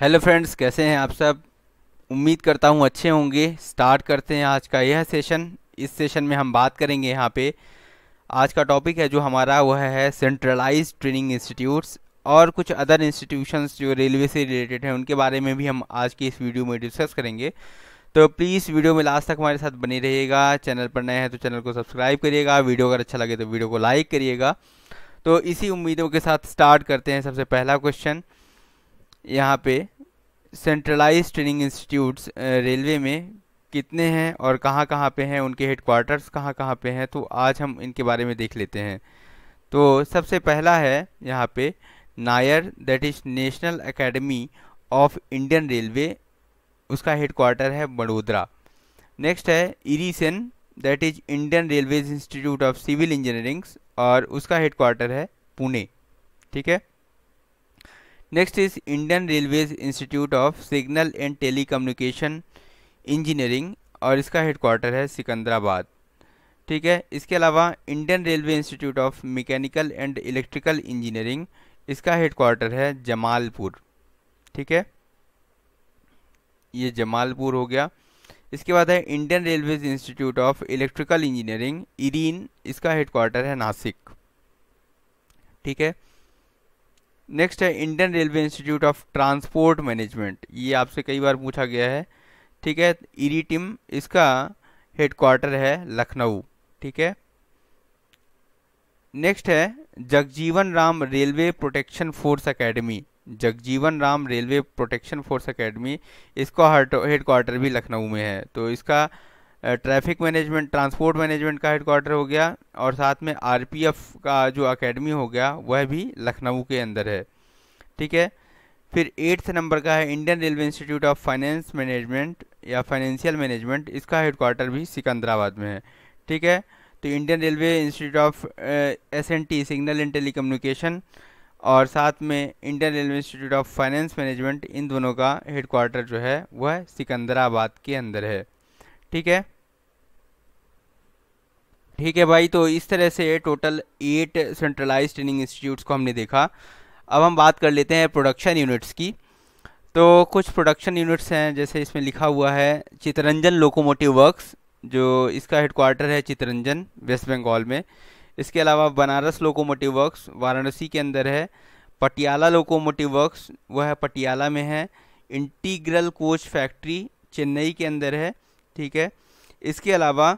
hello friends कैसे हैं आप सब उम्मीद करता हूं अच्छे होंगे स्टार्ट करते हैं आज का यह सेशन इस सेशन में हम बात करेंगे यहाँ पे आज का टॉपिक है जो हमारा वह है सेंट्रलाइज्ड ट्रेनिंग इंस्टीट्यूट्स और कुछ अदर इंस्टीट्यूशंस जो रेलवे से रिलेटेड हैं उनके बारे में भी हम आज की इस वीडियो में डिस्कस करेंगे तो प्लीज़ वीडियो में लास्ट तक हमारे साथ बने रहिएगा चैनल पर नए हैं तो चैनल को सब्सक्राइब करिएगा वीडियो अगर अच्छा लगे तो वीडियो को लाइक करिएगा तो इसी उम्मीदों के साथ स्टार्ट करते हैं सबसे पहला क्वेश्चन यहाँ पे सेंट्रलाइज ट्रेनिंग इंस्टीट्यूट्स रेलवे में कितने हैं और कहाँ कहाँ पे हैं उनके हेडकोार्टर्स कहाँ कहाँ पे हैं तो आज हम इनके बारे में देख लेते हैं तो सबसे पहला है यहाँ पे NAIR that is national academy of Indian railway उसका हेडक्वार्टर है बड़ोदरा नेक्स्ट है IRICEN that is Indian railways institute of civil engineerings और उसका हेडक्वार्टर है पुणे ठीक है next is Indian railways institute of signal and telecommunication engineering और इसका हेडक्वार्टर है सिकंदराबाद ठीक है इसके अलावा Indian railway institute of mechanical and electrical engineering इसका हेडक्वार्टर है जमालपुर ठीक है ये जमालपुर हो गया इसके बाद है Indian railways institute of electrical engineering IRIEEN इसका हेडक्वार्टर है नासिक ठीक है नेक्स्ट है Indian railway institute of transport management ये आपसे कई बार पूछा गया है ठीक है ईरी टीम इसका हेडक्वार्टर है लखनऊ ठीक है नेक्स्ट है Jagjivan Ram railway protection force academy Jagjivan Ram railway protection force academy इसका हेडक्वार्टर भी लखनऊ में है तो इसका ट्रैफिक मैनेजमेंट ट्रांसपोर्ट मैनेजमेंट का हेडक्वार्टर हो गया और साथ में आरपीएफ का जो अकेडमी हो गया वह भी लखनऊ के अंदर है ठीक है फिर एट्थ नंबर का है Indian railway institute of finance management या फाइनेंशियल मैनेजमेंट इसका हेडक्वार्टर भी सिकंदराबाद में है ठीक है तो Indian railway institute of S N T signal and tele और साथ में Indian railway institute of finance management इन दोनों का हेडक्वार्टर जो है वह सिकंदराबाद के अंदर है ठीक है ठीक है भाई तो इस तरह से total eight centralize training institutes को हमने देखा अब हम बात कर लेते हैं प्रोडक्शन यूनिट्स की तो कुछ प्रोडक्शन यूनिट्स हैं जैसे इसमें लिखा हुआ है चितरंजन लोकोमोटिव वर्क्स जो इसका हेडक्वार्टर है चितरंजन वेस्ट बंगाल में इसके अलावा बनारस लोकोमोटिव वर्क्स वाराणसी के अंदर है पटियाला लोकोमोटिव वर्क्स वह पटियाला में है इंटीग्रल कोच फैक्ट्री चेन्नई के अंदर है ठीक है इसके अलावा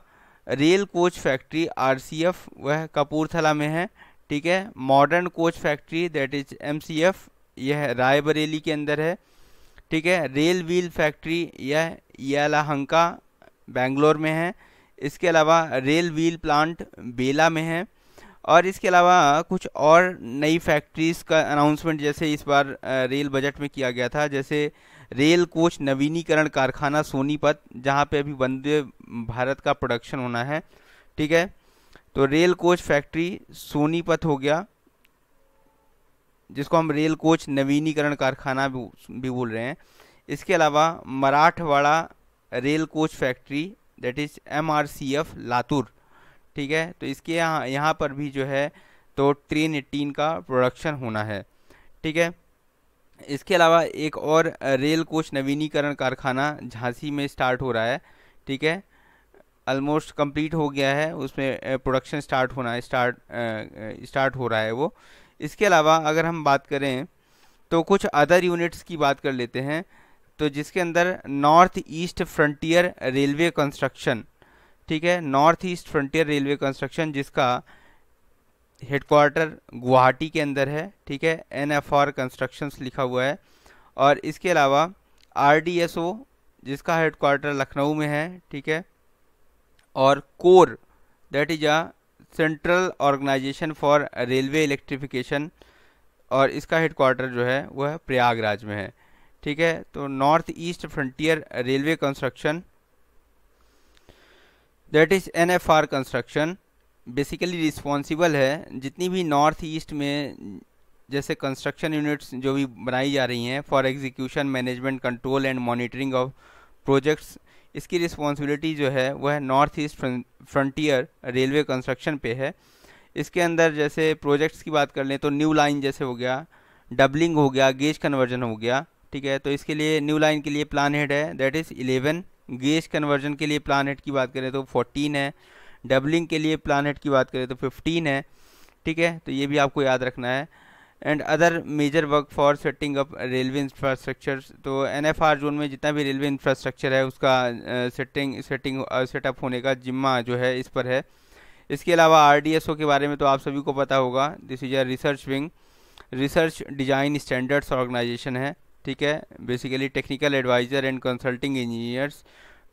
रेल कोच फैक्ट्री आरसीएफ वह कपूरथला में है ठीक है modern coach factory that is MCF यह रायबरेली के अंदर है ठीक है रेल व्हील फैक्ट्री यह यालाहंका बेंगलोर में है इसके अलावा रेल व्हील प्लांट बेला में है और इसके अलावा कुछ और नई फैक्ट्रीज़ का अनाउंसमेंट जैसे इस बार रेल बजट में किया गया था जैसे रेल कोच नवीनीकरण कारखाना सोनीपत जहाँ पे अभी वंदे भारत का प्रोडक्शन होना है ठीक है तो रेल कोच फैक्ट्री सोनीपत हो गया जिसको हम रेल कोच नवीनीकरण कारखाना भी बोल रहे हैं इसके अलावा Marathwada rail coach factory that is M R C F Latur ठीक है तो इसके यहाँ यहाँ पर भी जो है तो ट्रेन एटीन का प्रोडक्शन होना है ठीक है इसके अलावा एक और रेल कोच नवीनीकरण कारखाना झांसी में स्टार्ट हो रहा है ठीक है ऑलमोस्ट कंप्लीट हो गया है उसमें प्रोडक्शन स्टार्ट होना स्टार्ट स्टार्ट हो रहा है वो इसके अलावा अगर हम बात करें तो कुछ अदर यूनिट्स की बात कर लेते हैं तो जिसके अंदर north east frontier railway construction ठीक है north east frontier railway construction जिसका हेडक्वार्टर गुवाहाटी के अंदर है ठीक है एन एफ आर कंस्ट्रक्शन लिखा हुआ है और इसके अलावा आर डी एस ओ जिसका हेडक्वार्टर लखनऊ में है ठीक है और CORE that is a central organisation for railway electrification और इसका हेडक्वार्टर जो है वह है प्रयागराज में है ठीक है तो north east frontier railway construction that is N F R construction basically responsible है जितनी भी नॉर्थ ईस्ट में जैसे कंस्ट्रक्शन यूनिट्स जो भी बनाई जा रही हैं for execution management control and monitoring of projects इसकी रिस्पॉन्सिबिलिटी जो है वह north east frontier railway construction पे है इसके अंदर जैसे प्रोजेक्ट्स की बात कर लें तो न्यू लाइन जैसे हो गया डबलिंग हो गया गेज कन्वर्जन हो गया ठीक है तो इसके लिए न्यू लाइन के लिए प्लान हेड है that is eleven gauge conversion के लिए प्लान हेड की बात करें तो फोर्टीन है डबलिंग के लिए प्लानट की बात करें तो फिफ्टीन है ठीक है तो ये भी आपको याद रखना है and other major work for setting up railway infrastructure तो एन जोन में जितना भी रेलवे इंफ्रास्ट्रक्चर है उसका सेटिंग सेटिंग सेटअप होने का जिम्मा जो है इस पर है इसके अलावा आर के बारे में तो आप सभी को पता होगा this is a research wing research design standards organisation है ठीक है basically technical adviser and consulting engineers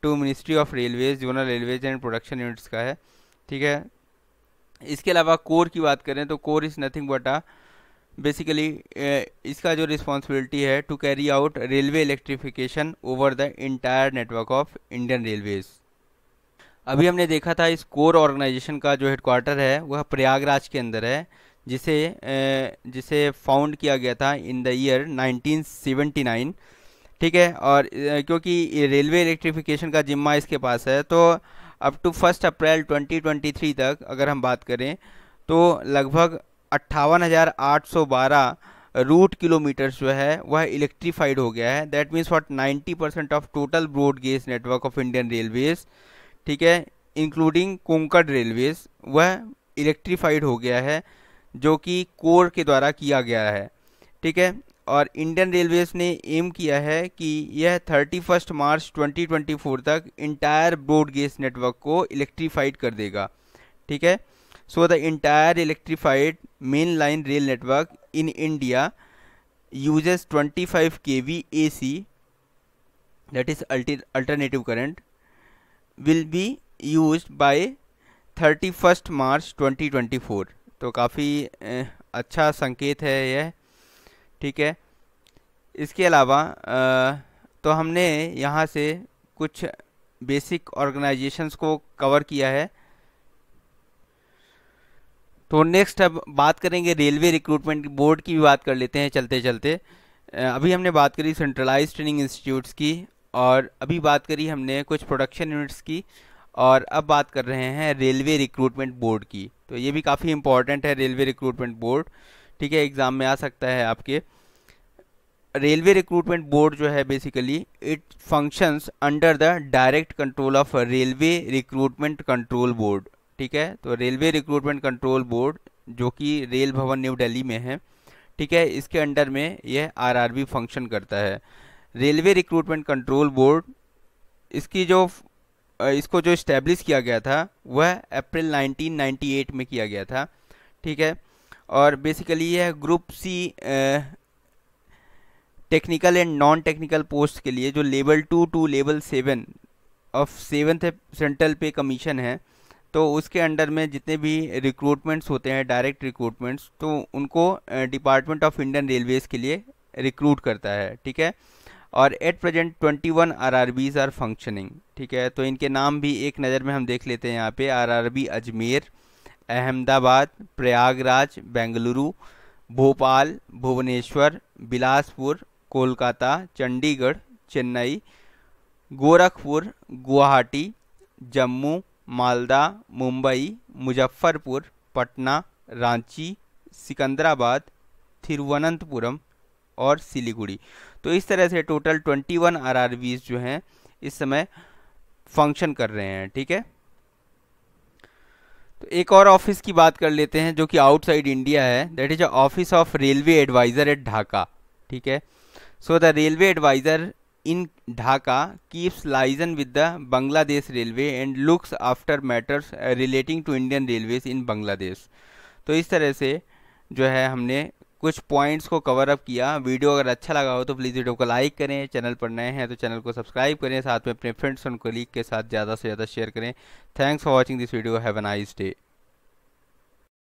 to ministry of railways zonal railways and production units का है ठीक है इसके अलावा कोर की बात करें तो CORE is nothing but ah basically इसका जो रिस्पॉन्सिबिलिटी है to carry out railway electrification over the entire network of Indian railways अभी हमने देखा था इस कोर ऑर्गेनाइजेशन का जो हेडक्वार्टर है वह प्रयागराज के अंदर है जिसे जिसे फाउंड किया गया था इन द ईयर 1979 ठीक है और क्योंकि रेलवे इलेक्ट्रिफिकेशन का जिम्मा इसके पास है तो अप टू फर्स्ट अप्रैल 2023 तक अगर हम बात करें तो लगभग अट्ठावन रूट किलोमीटर्स जो है वह इलेक्ट्रीफाइड हो गया है that means what 90 percent of total broad gauge network of Indian railways ठीक है इंक्लूडिंग कोंकण रेलवेज वह इलेक्ट्रीफाइड हो गया है जो कि कोर के द्वारा किया गया है ठीक है और इंडियन रेलवेज ने एम किया है कि यह 31 मार्च 2024 तक इंटायर ब्रॉड गेज नेटवर्क को इलेक्ट्रीफाइड कर देगा ठीक है so the entire electrified main line rail network in India uses 25 kV AC that is alternative current will be used by 31st March 2024 तो काफ़ी eh, अच्छा संकेत है यह ठीक है इसके अलावा तो हमने यहाँ से कुछ बेसिक ऑर्गेनाइजेशंस को कवर किया है तो नेक्स्ट अब बात करेंगे रेलवे रिक्रूटमेंट बोर्ड की भी बात कर लेते हैं चलते चलते अभी हमने बात करी सेंट्रलाइज ट्रेनिंग इंस्टीट्यूट्स की और अभी बात करी हमने कुछ प्रोडक्शन यूनिट्स की और अब बात कर रहे हैं रेलवे रिक्रूटमेंट बोर्ड की तो ये भी काफ़ी इंपॉर्टेंट है रेलवे रिक्रूटमेंट बोर्ड ठीक है एग्ज़ाम में आ सकता है आपके रेलवे रिक्रूटमेंट बोर्ड जो है basically it functions under the direct control of railway recruitment control board ठीक है तो रेलवे रिक्रूटमेंट कंट्रोल बोर्ड जो कि रेल भवन न्यू दिल्ली में है ठीक है इसके अंडर में यह आरआरबी फंक्शन करता है रेलवे रिक्रूटमेंट कंट्रोल बोर्ड इसकी जो इसको जो इस्टेब्लिश किया गया था वह अप्रैल 1998 में किया गया था ठीक है और बेसिकली ये group C technical and non technical post के लिए जो level two to level seven of seventh central pay commission है तो उसके अंडर में जितने भी रिक्रूटमेंट्स होते हैं डायरेक्ट रिक्रूटमेंट्स तो उनको डिपार्टमेंट ऑफ इंडियन रेलवेज़ के लिए रिक्रूट करता है ठीक है और at present 21 one R R Bs are functioning ठीक है तो इनके नाम भी एक नज़र में हम देख लेते हैं यहाँ पे R R B Ajmer Ahmedabad Prayagraj Bengaluru Bhopal Bhubaneswar Bilaspur Kolkata Chandigarh Chennai Gorakhpur Guwahati Jammu Malda Mumbai Muzaffarpur Patna Ranchi Secunderabad Thiruvananthapuram और सिलीगुड़ी तो इस तरह से टोटल 21 आरआरबीज जो हैं इस समय फंक्शन कर रहे हैं ठीक है तो एक और ऑफिस की बात कर लेते हैं जो कि आउटसाइड इंडिया है that is office of railway adviser at Dhaka ठीक है so the railway adviser in Dhaka keeps liaison with the Bangladesh railway and looks after matters relating to Indian railways in Bangladesh तो इस तरह से जो है हमने कुछ पॉइंट्स को कवर अप किया वीडियो अगर अच्छा लगा हो तो प्लीज़ वीडियो को लाइक करें चैनल पर नए हैं तो चैनल को सब्सक्राइब करें साथ में अपने फ्रेंड्स और कलीग के साथ ज़्यादा से ज़्यादा शेयर करें thanks for watching this video have a nice day